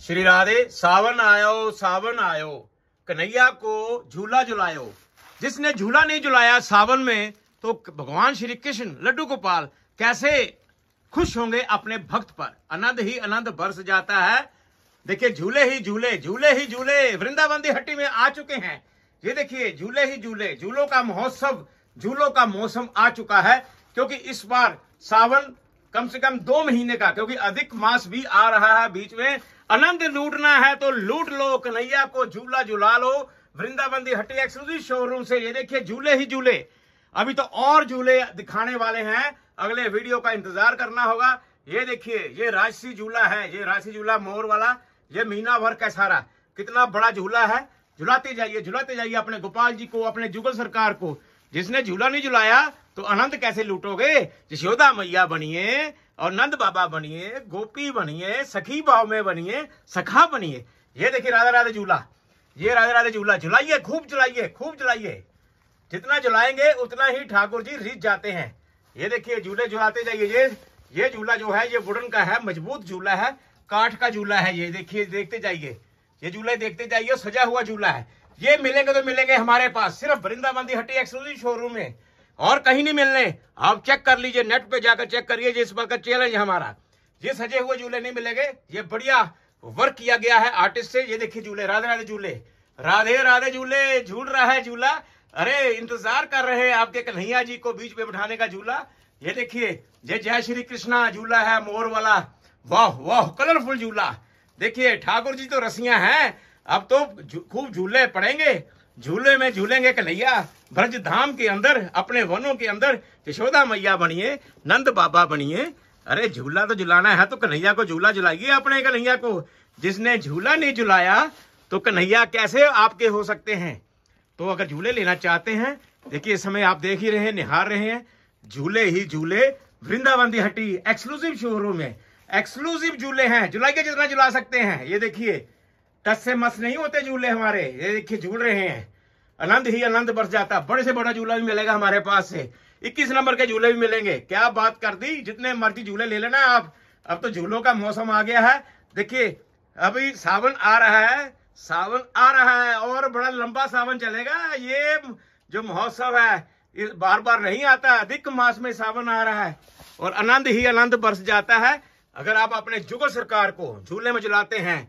श्री राधे सावन आयो सावन आयो कन्हैया को झूला झुलायो जिसने झूला नहीं झुलाया सावन में तो भगवान श्री कृष्ण लड्डू गोपाल कैसे खुश होंगे अपने भक्त पर आनंद ही आनंद बरस जाता है देखिए झूले ही झूले झूले ही झूले वृंदावन दी हट्टी में आ चुके हैं ये देखिए झूले ही झूले झूलों का महोत्सव झूलों का मौसम आ चुका है क्योंकि इस बार सावन कम से कम दो महीने का क्योंकि अधिक मास भी आ रहा है बीच में आनंद लूटना है तो लूट लो कन्हैया को झूला झूला लो वृंदावन हटी एक्सक्लूसिव शोरूम से ये देखिए झूले ही झूले अभी तो और झूले दिखाने वाले हैं अगले वीडियो का इंतजार करना होगा ये देखिए ये राशि झूला है ये राशि झूला मोर वाला ये महीना भर का सारा कितना बड़ा झूला है झुलाते जाइए झुलाते जाइए अपने गोपाल जी को अपने जुगल सरकार को जिसने झूला नहीं झुलाया तो आनंद कैसे लूटोगे यशोदा मैया बनिए और नंद बाबा बनिए गोपी बनिए सखी भाव में बनिए सखा बनिए ये देखिए राधा राधे झूला ये राधा राधे झूला झुलाइए खूब झुलाइए खूब झुलाइए जितना झुलाएंगे उतना ही ठाकुर जी रीत जाते हैं ये देखिए झूले झुलाते जाइए ये ये झूला जो है ये वुडन का है मजबूत झूला है काठ का झूला है ये देखिए देखते जाइए ये झूले देखते जाइए सजा हुआ झूला है ये मिलेंगे तो मिलेंगे हमारे पास सिर्फ वृंदावंदी हटी एक्सक्लूसिव शोरूम में और कहीं नहीं मिलने आप चेक कर लीजिए नेट पे जाकर चेक करिए जिस पर का चैलेंज हमारा ये सजे हुए झूले नहीं मिलेंगे ये बढ़िया वर्क किया गया है आर्टिस्ट से ये देखिए झूले राधे राधे झूले राधे राधे झूले झूल रहा है झूला अरे इंतजार कर रहे हैं आपके कन्हैया जी को बीच में बिठाने का झूला ये देखिए ये जय श्री कृष्णा झूला है मोर वाला वाह वाह कलरफुल झूला देखिए ठाकुर जी तो रसियां हैं अब तो खूब झूले पड़ेंगे झूले में झूलेंगे कन्हैया ब्रज धाम के अंदर अपने वनों के अंदर यशोदा मैया बनिए नंद बाबा बनिए अरे झूला तो झुलाना है तो कन्हैया को झूला झुलाइए अपने कन्हैया को जिसने झूला नहीं झुलाया तो कन्हैया कैसे आपके हो सकते हैं तो अगर झूले लेना चाहते हैं देखिए इस समय आप देख ही रहे हैं निहार रहे हैं झूले ही झूले वृंदावन दी हट्टी एक्सक्लूसिव शोरूम है एक्सक्लूसिव झूले हैं झुलाइए जितना झुला सकते हैं ये देखिए टच से मस नहीं होते झूले हमारे ये देखिए झूल रहे हैं आनंद ही आनंद बरस जाता बड़े से बड़ा झूला भी मिलेगा हमारे पास से इक्कीस नंबर के झूले भी मिलेंगे क्या बात कर दी जितने मर्जी झूले ले लेना आप अब तो झूलों का मौसम आ गया है देखिए अभी सावन आ रहा है सावन आ रहा है और बड़ा लंबा सावन चलेगा ये जो महोत्सव है बार बार नहीं आता अधिक मास में सावन आ रहा है और आनंद ही आनंद बरस जाता है अगर आप अपने जुगल सरकार को झूले में जुलाते हैं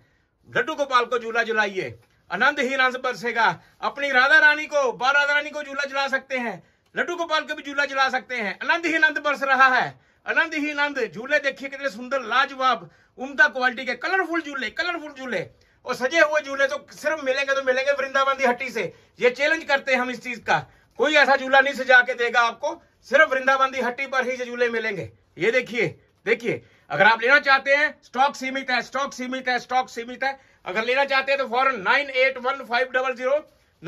लड्डू गोपाल को झूला झुलाइए आनंद ही आनंद बरसेगा अपनी राधा रानी को बाल राधा रानी को झूला झुला सकते हैं लड्डू गोपाल को भी झूला झुला सकते हैं आनंद ही आनंद बरस रहा है आनंद ही आनंद झूले देखिए कितने सुंदर लाजवाब उमदा क्वालिटी के कलरफुल झूले कलरफुल झूले और सजे हुए झूले तो सिर्फ मिलेंगे तो मिलेंगे वृंदावन की हट्टी से ये चैलेंज करते हैं हम इस चीज का कोई ऐसा झूला नहीं सजा के देगा आपको सिर्फ वृंदावन की हट्टी पर ही झूले मिलेंगे ये देखिए देखिए अगर आप लेना चाहते हैं स्टॉक सीमित है स्टॉक सीमित है स्टॉक सीमित है अगर लेना चाहते हैं तो फॉरन nine eight one five double zero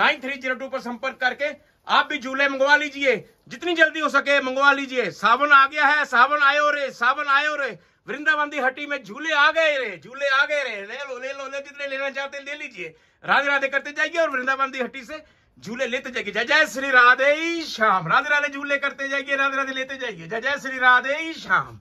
nine three zero two पर संपर्क करके आप भी झूले मंगवा लीजिए जितनी जल्दी हो सके मंगवा लीजिए सावन आ गया है सावन आयो रे सावन आयो रे वृंदावन की हट्टी में झूले आ गए रे झूले आ गए रे ले लो ले लो ले जितने लेना चाहते ले लीजिए राधे राधे करते जाइए और वृंदावन की हट्टी से झूले लेते जाइए जय जय श्री राधे श्याम राधे राधे झूले करते जाइए राधे राधे लेते जाइए जय जय श्री राधे श्याम